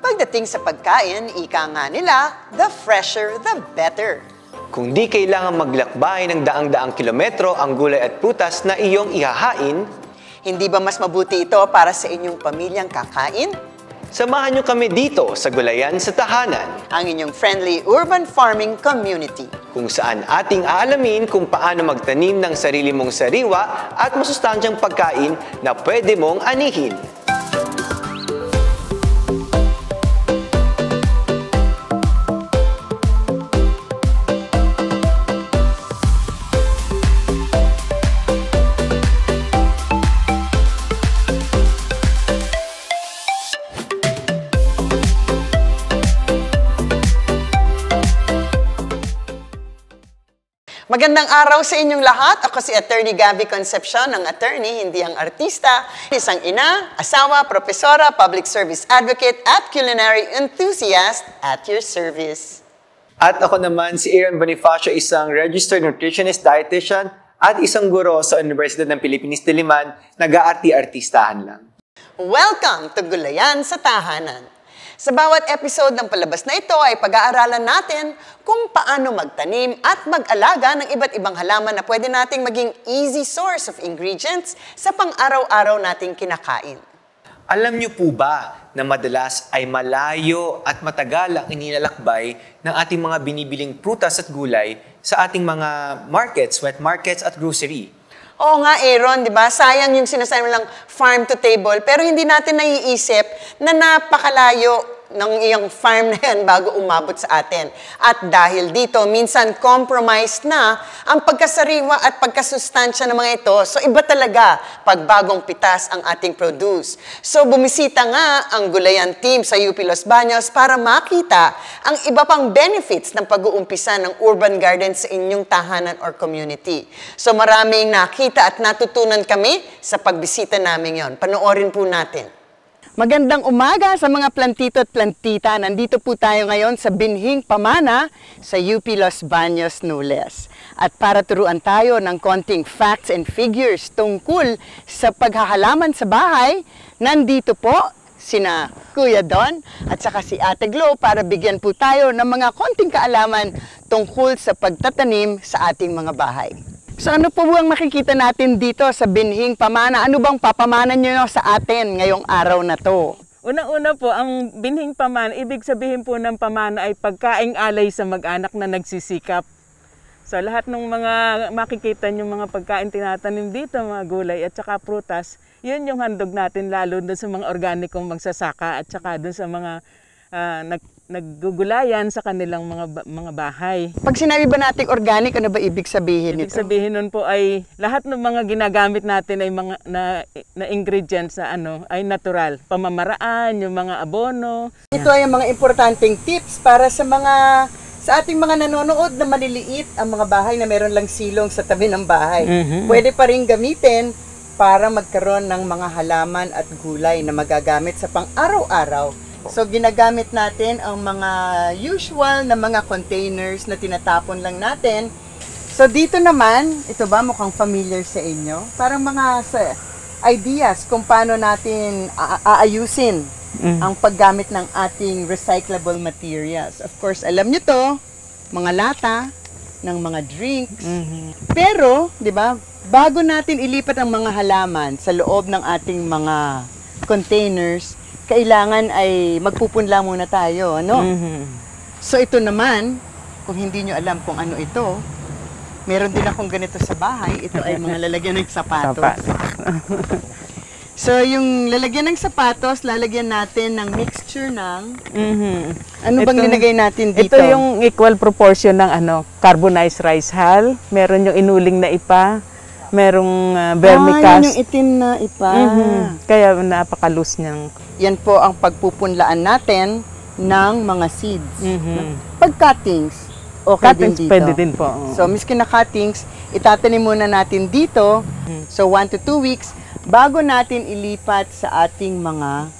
Pagdating sa pagkain, ika nga nila, the fresher the better. Kung di kailangan maglakbay ng daang-daang kilometro ang gulay at prutas na iyong ihahain, hindi ba mas mabuti ito para sa inyong pamilyang kakain? Samahan niyo kami dito sa Gulayan sa Tahanan, ang inyong friendly urban farming community, kung saan ating aalamin kung paano magtanim ng sarili mong sariwa at masustansyang pagkain na pwede mong anihin. Magandang araw sa inyong lahat. Ako si Attorney Gabby Concepcion, ang attorney, hindi ang artista. Isang ina, asawa, propesora, public service advocate at culinary enthusiast at your service. At ako naman si Aaron Bonifacio, isang registered nutritionist dietitian at isang guro sa Universidad ng Pilipinas Diliman, nag-aarti-artistahan lang. Welcome to Gulayan sa Tahanan. Sa bawat episode ng palabas na ito ay pag-aaralan natin kung paano magtanim at mag-alaga ng iba't ibang halaman na pwede nating maging easy source of ingredients sa pang-araw-araw nating kinakain. Alam niyo po ba na madalas ay malayo at matagal ang inilalakbay ng ating mga binibiling prutas at gulay sa ating mga markets, wet markets at grocery? Oo nga, Aaron, di ba? Sayang yung sinasabi lang farm to table. Pero hindi natin naiisip na napakalayo ng iyong farm na yan bago umabot sa atin. At dahil dito, minsan compromised na ang pagkasariwa at pagkasustansya ng mga ito. So iba talaga pag bagong pitas ang ating produce. So bumisita nga ang Gulayan team sa UP Los Baños para makita ang iba pang benefits ng pag-uumpisa ng urban garden sa inyong tahanan or community. So maraming nakita at natutunan kami sa pagbisita namin yon. Panoorin po natin. Magandang umaga sa mga plantito at plantita. Nandito po tayo ngayon sa Binhing Pamana sa UP Los Baños, Nules. At para turuan tayo ng konting facts and figures tungkol sa paghahalaman sa bahay, nandito po sina Kuya Don at saka si Ate Glo para bigyan po tayo ng mga konting kaalaman tungkol sa pagtatanim sa ating mga bahay. So ano po ang makikita natin dito sa Binhing Pamana? Ano bang papamanan nyo sa atin ngayong araw na to? Una-una po, ang binhing pamana, ibig sabihin po ng pamana ay pagkaing alay sa mag-anak na nagsisikap. So lahat ng mga makikita nyo mga pagkain tinatanim dito, mga gulay at saka prutas, yun yung handog natin lalo doon sa mga organikong magsasaka at saka doon sa mga uh, nag naggugulayan sa kanilang mga ba- mga bahay. Pag sinabi ba natin organic, ano ba ibig sabihin ibig nito? Ibig sabihin nun po ay lahat ng mga ginagamit natin ay mga na, na ingredients sa ano ay natural. Pamamaraan, yung mga abono. Ito ay ang mga importanteng tips para sa mga sa ating mga nanonood na maliliit ang mga bahay na meron lang silong sa tabi ng bahay. Mm-hmm. Pwede pa rin gamitin para magkaroon ng mga halaman at gulay na magagamit sa pang-araw-araw So ginagamit natin ang mga usual na mga containers na tinatapon lang natin. So dito naman, ito ba mukhang familiar sa inyo? Parang mga ideas kung paano natin aayusin mm. ang paggamit ng ating recyclable materials. Of course, alam nyo to, mga lata ng mga drinks. Mm-hmm. Pero, 'di ba, bago natin ilipat ang mga halaman sa loob ng ating mga containers, kailangan ay magpupunla muna tayo, ano? Mm-hmm. So ito naman, kung hindi nyo alam kung ano ito, meron din akong ganito sa bahay. Ito ay mga lalagyan ng sapatos. sapatos. So, yung lalagyan ng sapatos, lalagyan natin ng mixture ng... Mm-hmm. Ano bang ito, linagay natin dito? Ito yung equal proportion ng ano, carbonized rice hull. Meron yung inuling na ipa merong uh, ah, vermicast. Ah, yun yung itim na ipa. Mm-hmm. Kaya napaka-loose niyang. Yan po ang pagpupunlaan natin ng mga seeds. Mm-hmm. Pag cuttings, okay cuttings, din dito. pwede din po. So, miskin na cuttings, itatanim muna natin dito. Mm-hmm. So, 1 to 2 weeks bago natin ilipat sa ating mga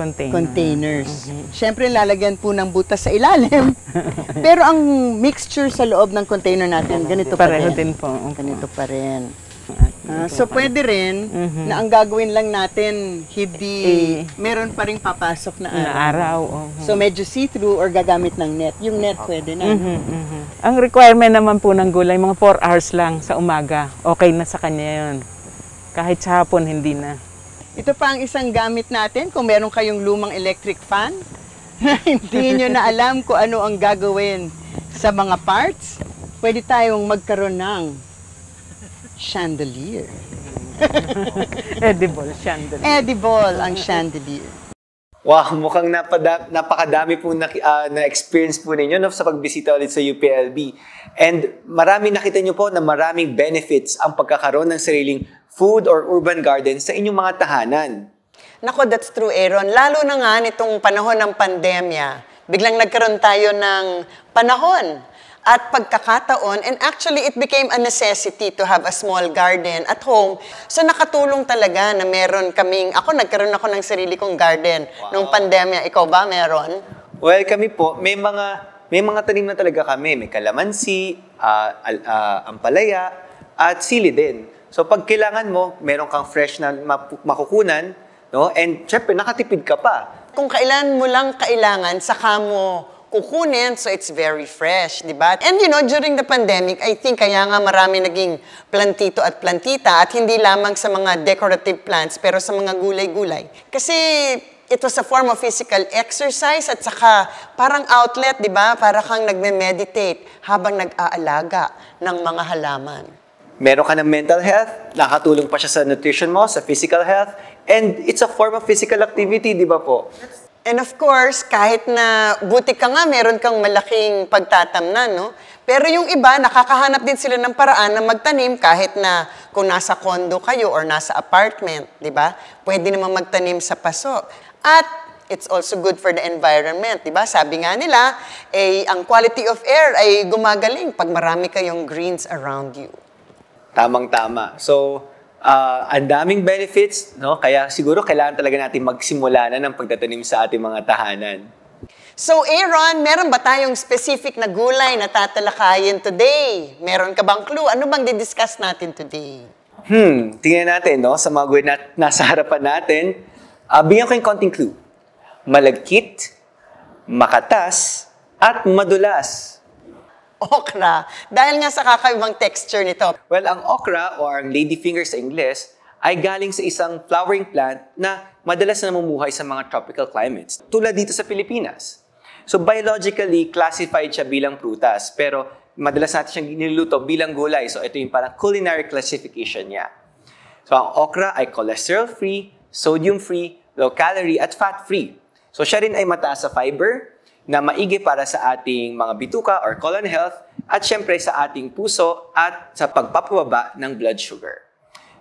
Container. containers. Mm-hmm. Siyempre, lalagyan po ng butas sa ilalim. Pero ang mixture sa loob ng container natin, ganito pa rin. Pareho din po. Ganito pa rin. Uh, so, pwede rin mm-hmm. na ang gagawin lang natin, hindi, eh, meron pa rin papasok na araw. Na araw okay. So, medyo see-through or gagamit ng net. Yung net pwede na. Mm-hmm, mm-hmm. Ang requirement naman po ng gulay, mga 4 hours lang sa umaga. Okay na sa kanya yun. Kahit sa hapon, hindi na. Ito pa ang isang gamit natin kung meron kayong lumang electric fan hindi nyo na alam kung ano ang gagawin sa mga parts, pwede tayong magkaroon ng chandelier. Edible chandelier. Edible ang chandelier. Wow, mukhang napada, napakadami po na, uh, ah, na-experience po ninyo no, sa pagbisita ulit sa UPLB. And marami nakita nyo po na maraming benefits ang pagkakaroon ng sariling food or urban garden sa inyong mga tahanan. Nako, that's true, Aaron. Lalo na nga nitong panahon ng pandemya, biglang nagkaroon tayo ng panahon at pagkakataon. And actually, it became a necessity to have a small garden at home. So nakatulong talaga na meron kaming, ako nagkaroon ako ng sarili kong garden wow. nung pandemya. Ikaw ba meron? Well, kami po, may mga, may mga tanim na talaga kami. May kalamansi, uh, uh, ampalaya, at sili din. So pag kailangan mo, meron kang fresh na makukunan, no? And syempre, nakatipid ka pa. Kung kailan mo lang kailangan, sa mo kukunin. So it's very fresh, di ba? And you know, during the pandemic, I think kaya nga marami naging plantito at plantita at hindi lamang sa mga decorative plants pero sa mga gulay-gulay. Kasi it was a form of physical exercise at saka parang outlet, di ba? Para kang nagme-meditate habang nag-aalaga ng mga halaman. Meron ka ng mental health, nakatulong pa siya sa nutrition mo, sa physical health, and it's a form of physical activity, di ba po? That's And of course, kahit na buti ka nga, meron kang malaking pagtatamnan, no? Pero yung iba, nakakahanap din sila ng paraan na magtanim kahit na kung nasa condo kayo or nasa apartment, di ba? Pwede naman magtanim sa paso. At it's also good for the environment, di ba? Sabi nga nila, eh, ang quality of air ay gumagaling pag marami kayong greens around you. Tamang-tama. So, uh, ang daming benefits, no? Kaya siguro kailangan talaga natin magsimula na ng pagtatanim sa ating mga tahanan. So Aaron, meron ba tayong specific na gulay na tatalakayin today? Meron ka bang clue? Ano bang didiscuss natin today? Hmm, tingnan natin, no? Sa mga gulay na nasa harapan natin, uh, bigyan ko yung konting clue. Malagkit, makatas, at madulas okra dahil nga sa kakaibang texture nito. Well, ang okra or ang ladyfinger sa Ingles ay galing sa isang flowering plant na madalas na namumuhay sa mga tropical climates, tulad dito sa Pilipinas. So biologically, classified siya bilang prutas, pero madalas natin siyang niluluto bilang gulay. So ito yung parang culinary classification niya. So ang okra ay cholesterol-free, sodium-free, low-calorie, at fat-free. So siya rin ay mataas sa fiber, na maigi para sa ating mga bituka or colon health at syempre sa ating puso at sa pagpapababa ng blood sugar.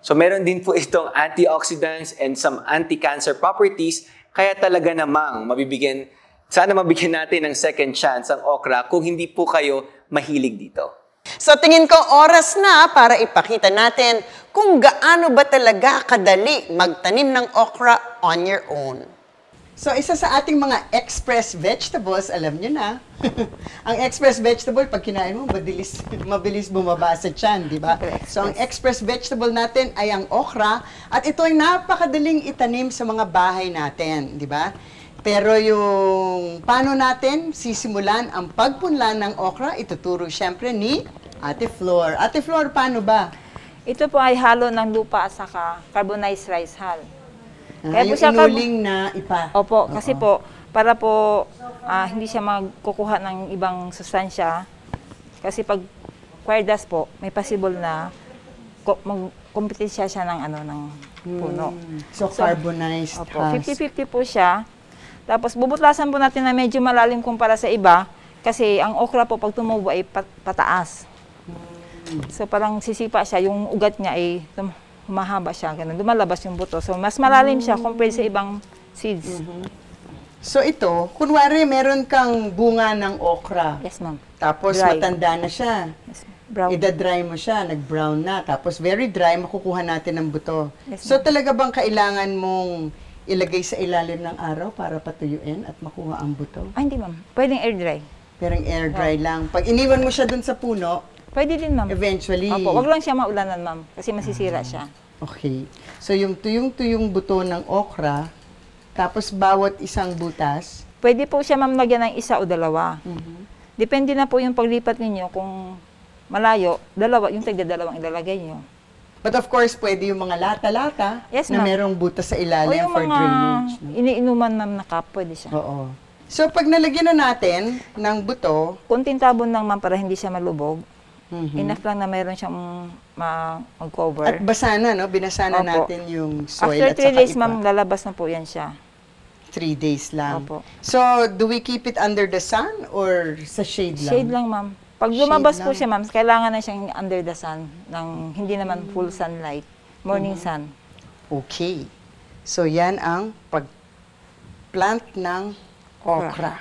So meron din po itong antioxidants and some anti-cancer properties kaya talaga namang mabibigyan sana mabigyan natin ng second chance ang okra kung hindi po kayo mahilig dito. So tingin ko oras na para ipakita natin kung gaano ba talaga kadali magtanim ng okra on your own. So, isa sa ating mga express vegetables, alam nyo na. ang express vegetable, pag kinain mo, mabilis, mabilis bumaba sa tiyan, di ba? So, ang express vegetable natin ay ang okra. At ito ay napakadaling itanim sa mga bahay natin, di ba? Pero yung paano natin sisimulan ang pagpunla ng okra, ituturo siyempre ni Ate Flor. Ate Flor, paano ba? Ito po ay halo ng lupa at saka carbonized rice hull. Ah, Kaya po siya inuling na ipa. Opo, Oo. kasi po, para po ah, hindi siya magkukuha ng ibang sustansya. Kasi pag choir po, may possible na ko- magkompetensya siya ng ano ng puno. Hmm. So, carbonized Opo, 50-50 po siya. Tapos bubutlasan po natin na medyo malalim kumpara sa iba kasi ang okra po pag tumubo ay pataas. Hmm. So parang sisipa siya, yung ugat niya ay humahaba siya, ganun. Dumalabas yung buto. So, mas malalim siya compared sa ibang seeds. Mm -hmm. So, ito, kunwari meron kang bunga ng okra. Yes, ma'am. Tapos dry. matanda na siya. Yes, brown. Ida-dry mo siya, nag-brown na. Tapos very dry, makukuha natin ng buto. Yes, so, talaga bang kailangan mong ilagay sa ilalim ng araw para patuyuin at makuha ang buto? Ah, hindi, ma'am. Pwedeng air dry. Pero air oh. dry lang. Pag iniwan mo siya dun sa puno, Pwede din, ma'am. Eventually. Opo, wag lang siya maulanan, ma'am, kasi masisira siya. Okay. So, yung tuyong-tuyong buto ng okra, tapos bawat isang butas? Pwede po siya, ma'am, lagyan ng isa o dalawa. Mm -hmm. Depende na po yung paglipat ninyo kung malayo, dalawa, yung tagda dalawang ilalagay nyo. But of course, pwede yung mga lata-lata yes, na merong butas sa ilalim for drainage. O yung mga iniinuman ma'am na cup, pwede siya. Oo. So, pag nalagyan na natin ng buto... Kunting tabon lang ma'am para hindi siya malubog. Mm-hmm. Enough lang na meron siyang ma-cover. At basa na, no? Binasa na Opo. natin yung soil After at saka After 3 days, ma'am, lalabas na po yan siya. 3 days lang. Opo. So, do we keep it under the sun or sa shade lang? Shade lang, ma'am. Pag lumabas po siya, ma'am, kailangan na siyang under the sun, ng hindi naman full sunlight, morning mm -hmm. sun. Okay. So, yan ang pag-plant ng okra. okra.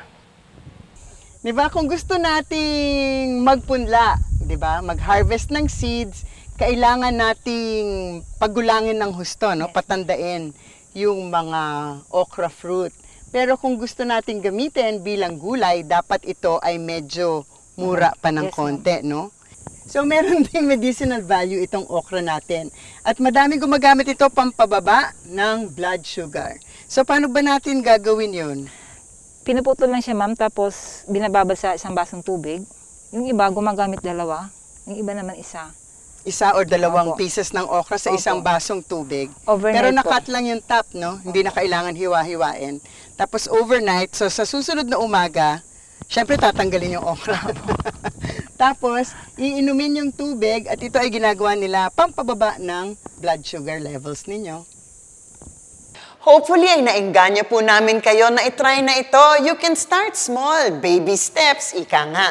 'Di ba? Kung gusto nating magpunla, 'di ba? Mag-harvest ng seeds, kailangan nating pagulangin ng husto, no? Patandain yung mga okra fruit. Pero kung gusto nating gamitin bilang gulay, dapat ito ay medyo mura pa ng konti, no? So meron ding medicinal value itong okra natin. At madami gumagamit ito pampababa ng blood sugar. So paano ba natin gagawin 'yon? pinuputol lang siya ma'am tapos binababad sa isang basong tubig. Yung iba gumagamit dalawa, yung iba naman isa. Isa or dalawang Opo. pieces ng okra sa Opo. isang basong tubig. Overnight Pero nakat po. lang yung top, no? Hindi na kailangan hiwa-hiwain. Tapos overnight, so sa susunod na umaga, syempre tatanggalin yung okra. Tapos, iinumin yung tubig at ito ay ginagawa nila pampababa ng blood sugar levels ninyo. Hopefully ay naingganya po namin kayo na itry na ito. You can start small, baby steps, ika nga.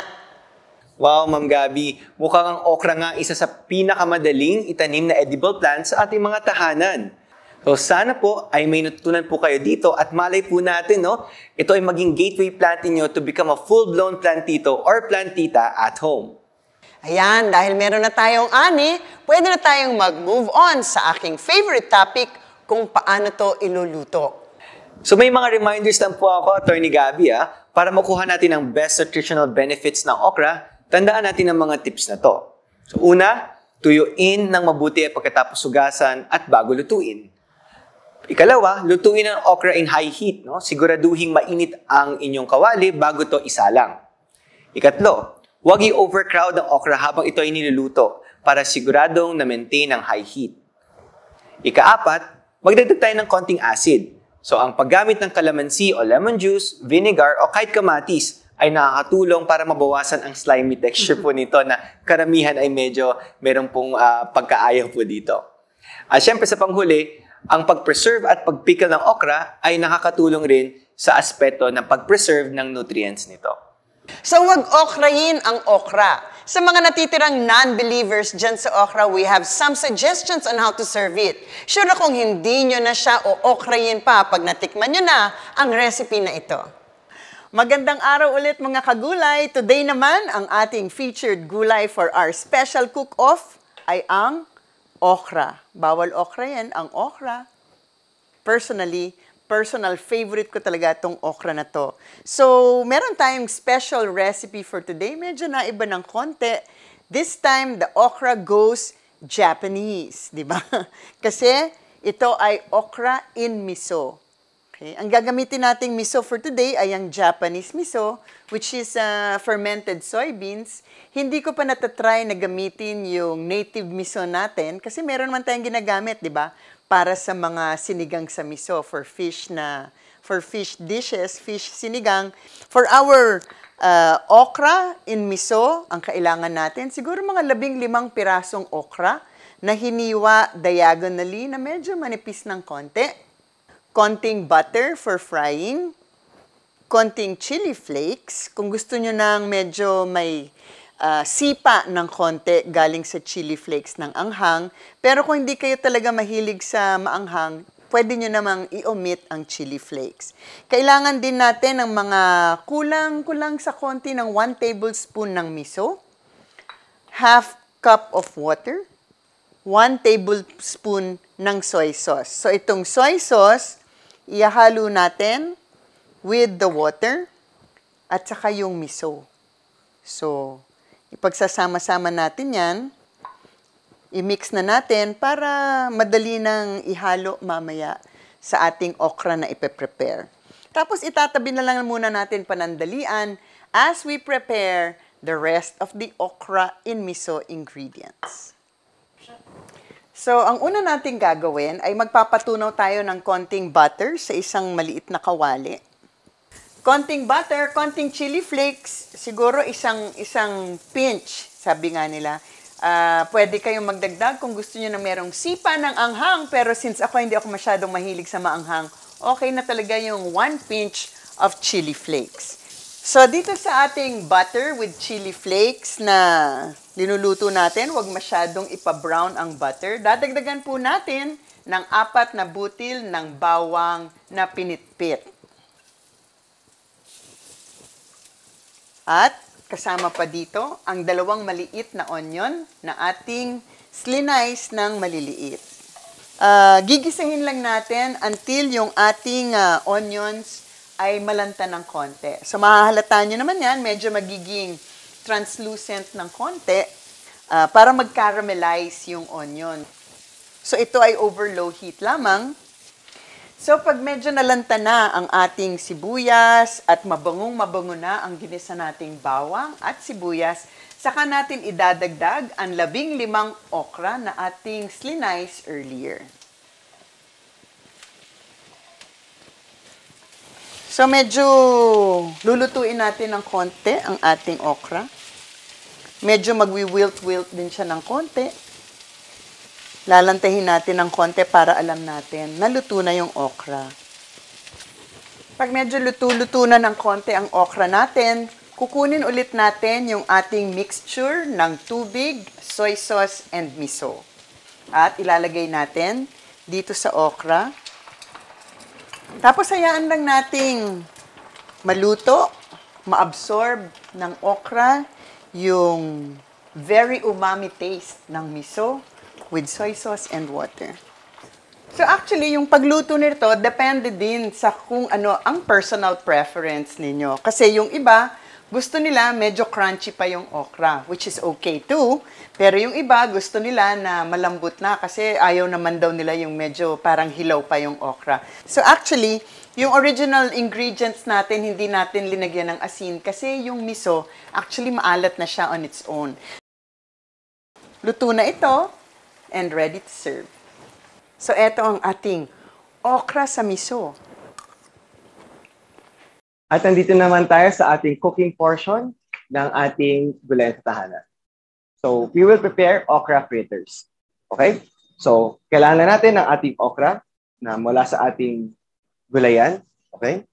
Wow, Ma'am Gabi, mukhang ang okra nga isa sa pinakamadaling itanim na edible plants sa ating mga tahanan. So sana po ay may natutunan po kayo dito at malay po natin, no? Ito ay maging gateway plant niyo to become a full-blown plantito or plantita at home. Ayan, dahil meron na tayong ani, pwede na tayong mag-move on sa aking favorite topic, kung paano to iluluto. So may mga reminders lang po ako, Attorney Gabby, ah, para makuha natin ang best nutritional benefits ng okra, tandaan natin ang mga tips na to. So una, tuyuin ng mabuti pagkatapos sugasan at bago lutuin. Ikalawa, lutuin ang okra in high heat. No? Siguraduhin mainit ang inyong kawali bago to isalang. Ikatlo, huwag i-overcrowd ang okra habang ito ay niluluto para siguradong na-maintain ang high heat. Ikaapat, Magdagdag tayo ng konting acid. So ang paggamit ng kalamansi o lemon juice, vinegar o kahit kamatis ay nakakatulong para mabawasan ang slimy texture po nito na karamihan ay medyo meron pong uh, pagkaayaw po dito. At uh, syempre sa panghuli, ang pag-preserve at pag ng okra ay nakakatulong rin sa aspeto ng pag-preserve ng nutrients nito. So wag okrayin ang okra. Sa mga natitirang non-believers dyan sa okra, we have some suggestions on how to serve it. Sure kung hindi nyo na siya o okrayin pa pag natikman nyo na ang recipe na ito. Magandang araw ulit mga kagulay. Today naman, ang ating featured gulay for our special cook-off ay ang okra. Bawal okra yan, ang okra. Personally, personal favorite ko talaga itong okra na to. So, meron tayong special recipe for today. Medyo na iba ng konti. This time, the okra goes Japanese, di ba? Kasi ito ay okra in miso. Okay. Ang gagamitin nating miso for today ay ang Japanese miso, which is uh, fermented soybeans. Hindi ko pa natatry na gamitin yung native miso natin kasi meron man tayong ginagamit, di ba? para sa mga sinigang sa miso for fish na for fish dishes, fish sinigang. For our uh, okra in miso, ang kailangan natin siguro mga labing limang pirasong okra na hiniwa diagonally na medyo manipis ng konti. Konting butter for frying. Konting chili flakes. Kung gusto nyo ng medyo may uh, sipa ng konti galing sa chili flakes ng anghang. Pero kung hindi kayo talaga mahilig sa maanghang, pwede nyo namang i-omit ang chili flakes. Kailangan din natin ng mga kulang-kulang sa konti ng 1 tablespoon ng miso, half cup of water, 1 tablespoon ng soy sauce. So itong soy sauce, ihahalo natin with the water at saka yung miso. So, Ipagsasama-sama natin yan. I-mix na natin para madali nang ihalo mamaya sa ating okra na ipe-prepare. Tapos itatabi na lang muna natin panandalian as we prepare the rest of the okra in miso ingredients. So, ang una nating gagawin ay magpapatunaw tayo ng konting butter sa isang maliit na kawali. Konting butter, konting chili flakes, siguro isang isang pinch, sabi nga nila. Uh, pwede kayong magdagdag kung gusto niyo na merong sipa ng anghang, pero since ako hindi ako masyadong mahilig sa maanghang, okay na talaga yung one pinch of chili flakes. So, dito sa ating butter with chili flakes na linuluto natin, huwag masyadong ipa-brown ang butter. Dadagdagan po natin ng apat na butil ng bawang na pinitpit. At kasama pa dito ang dalawang maliit na onion na ating slinice ng maliliit. Uh, gigisahin lang natin until yung ating uh, onions ay malanta ng konti. So mahahalata nyo naman yan, medyo magiging translucent ng konti uh, para mag-caramelize yung onion. So ito ay over low heat lamang So pag medyo nalanta na ang ating sibuyas at mabangong mabango na ang ginisa nating bawang at sibuyas, saka natin idadagdag ang labing limang okra na ating slinice earlier. So medyo lulutuin natin ng konti ang ating okra. Medyo magwi-wilt-wilt din siya ng konti Lalantahin natin ng konti para alam natin na luto na yung okra. Pag medyo luto-luto na ng konti ang okra natin, kukunin ulit natin yung ating mixture ng tubig, soy sauce, and miso. At ilalagay natin dito sa okra. Tapos hayaan lang nating maluto, maabsorb ng okra yung very umami taste ng miso with soy sauce and water. So actually, yung pagluto nito depende din sa kung ano ang personal preference ninyo. Kasi yung iba, gusto nila medyo crunchy pa yung okra, which is okay too. Pero yung iba, gusto nila na malambot na kasi ayaw naman daw nila yung medyo parang hilaw pa yung okra. So actually, yung original ingredients natin, hindi natin linagyan ng asin kasi yung miso, actually maalat na siya on its own. Luto na ito and ready to serve. So ito ang ating okra sa miso. At nandito naman tayo sa ating cooking portion ng ating gulay sa tahanan. So we will prepare okra fritters. Okay? So kailangan natin ng ating okra na mula sa ating gulayan. Okay?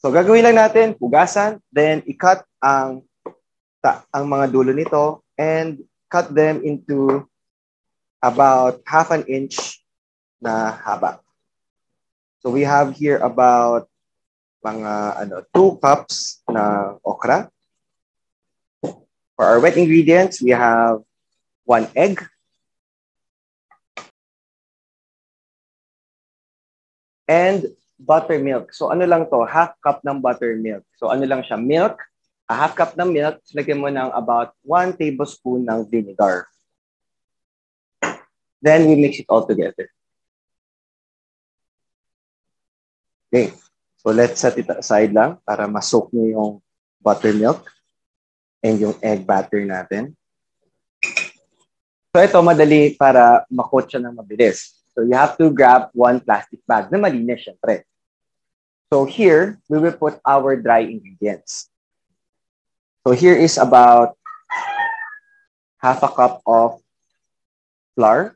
So gagawin lang natin, pugasan, then i-cut ang ta- ang mga dulo nito and cut them into about half an inch na haba. So we have here about mga ano, two cups na okra. For our wet ingredients, we have one egg, and buttermilk. So ano lang to? Half cup ng buttermilk. So ano lang siya? Milk, a half cup ng milk, lagyan mo ng about 1 tablespoon ng vinegar. Then we mix it all together. Okay. So let's set it aside lang para masok niyo yung buttermilk and yung egg batter natin. So ito madali para makot siya ng mabilis. So you have to grab one plastic bag na malinis syempre. So here, we will put our dry ingredients. So here is about half a cup of flour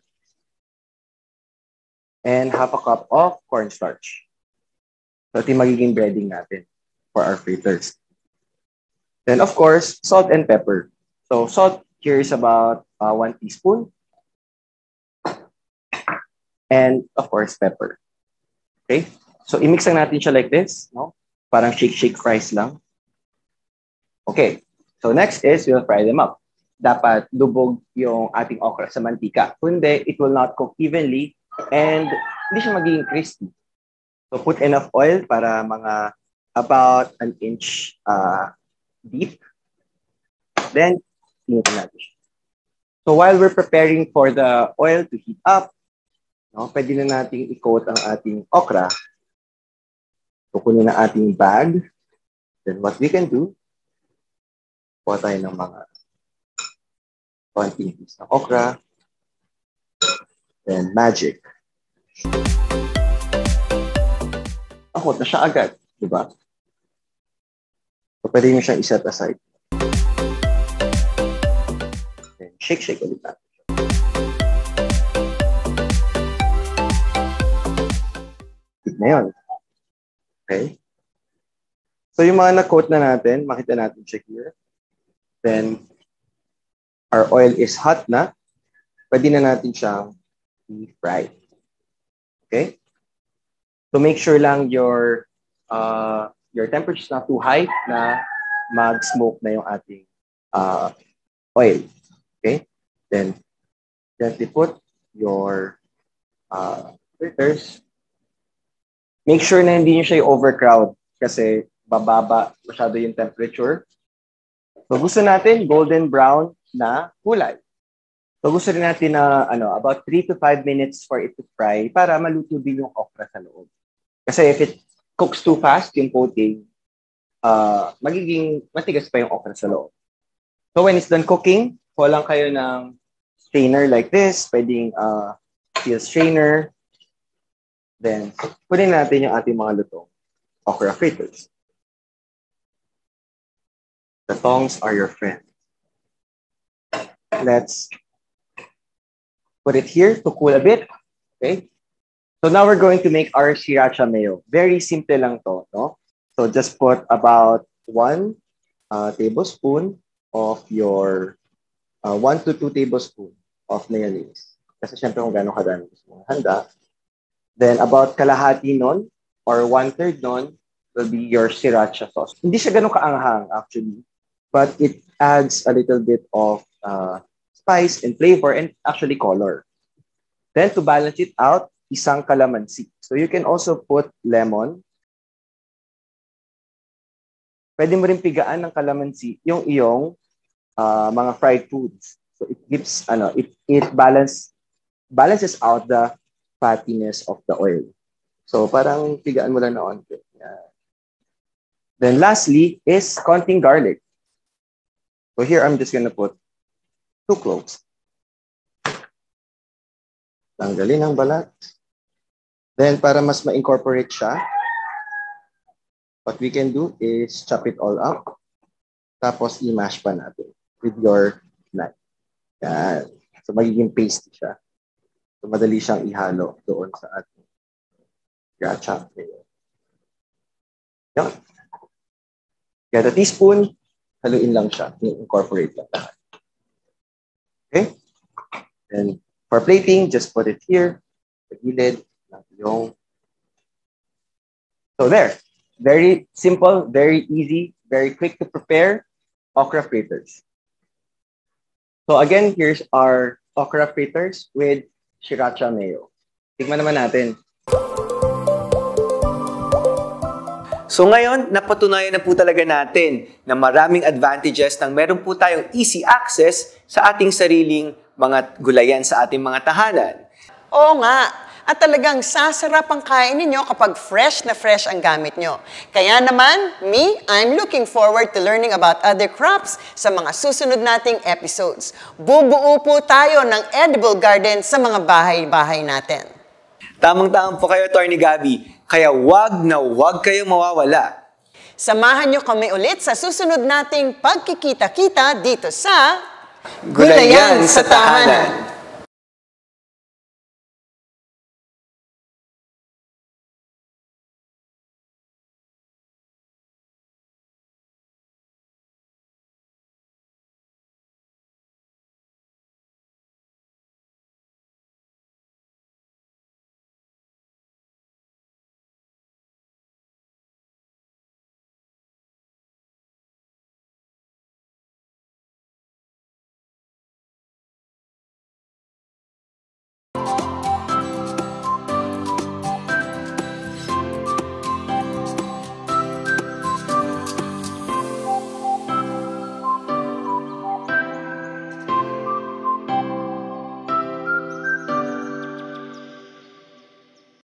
and half a cup of cornstarch. So, ito yung magiging breading natin for our fritters. Then, of course, salt and pepper. So, salt here is about uh, one teaspoon. And, of course, pepper. Okay? So, imix lang natin siya like this. No? Parang shake-shake fries lang. Okay. So, next is we'll fry them up. Dapat lubog yung ating okra sa mantika. Kundi, it will not cook evenly And hindi siya magiging crispy. So put enough oil para mga about an inch uh, deep. Then, tinitin natin siya. So while we're preparing for the oil to heat up, no, pwede na nating i-coat ang ating okra. Kukunin na ating bag. Then what we can do, kuha tayo ng mga konting piece ng okra and magic. Takot na siya agad, di ba? So, pwede mo siyang iset aside. And shake, shake ulit natin. na yun. Okay? So, yung mga na-quote na natin, makita natin siya here. Then, our oil is hot na. Pwede na natin siyang be fried. Okay? So make sure lang your uh, your temperature is not too high na mag-smoke na yung ating uh, oil. Okay? Then, gently put your uh, fritters. Make sure na hindi nyo siya overcrowd kasi bababa masyado yung temperature. So gusto natin golden brown na kulay. So gusto rin natin na ano, about 3 to 5 minutes for it to fry para maluto din yung okra sa loob. Kasi if it cooks too fast yung coating, uh, magiging matigas pa yung okra sa loob. So when it's done cooking, kuha kayo ng strainer like this, pwedeng uh, steel strainer. Then, kunin natin yung ating mga lutong okra fritters. The tongs are your friend. Let's put it here to cool a bit. Okay? So now we're going to make our sriracha mayo. Very simple lang to, no? So just put about one uh, tablespoon of your uh, one to two tablespoon of mayonnaise. Kasi syempre kung gano'ng kadami gusto mong handa. Then about kalahati nun or one-third nun will be your sriracha sauce. Hindi siya ganun kaanghang actually, but it adds a little bit of uh, spice and flavor and actually color. Then to balance it out, isang kalamansi. So you can also put lemon. Pwede mo rin pigaan ng kalamansi yung iyong uh, mga fried foods. So it gives ano, it it balance balances out the fattiness of the oil. So parang pigaan mo lang na onti. Then lastly is counting garlic. So here I'm just gonna put two cloves. Tanggalin ang balat. Then para mas ma-incorporate siya, what we can do is chop it all up. Tapos i-mash pa natin with your knife. Yan. So magiging paste siya. So madali siyang ihalo doon sa ating gacha. Yan. Get a teaspoon, haluin lang siya, i-incorporate lang lahat. Okay? And for plating, just put it here, The gilid ng iyong... So there, very simple, very easy, very quick to prepare okra fritters. So again, here's our okra fritters with sriracha mayo. Tignan naman natin. So ngayon, napatunayan na po talaga natin na maraming advantages nang meron po tayong easy access sa ating sariling mga gulayan sa ating mga tahanan. Oo nga, at talagang sasarap ang kainin nyo kapag fresh na fresh ang gamit nyo. Kaya naman, me, I'm looking forward to learning about other crops sa mga susunod nating episodes. Bubuo po tayo ng edible garden sa mga bahay-bahay natin. Tamang-tamang po kayo, Attorney Gabby. Kaya wag na wag kayong mawawala. Samahan niyo kami ulit sa susunod nating pagkikita-kita dito sa Gulayan sa Tahanan.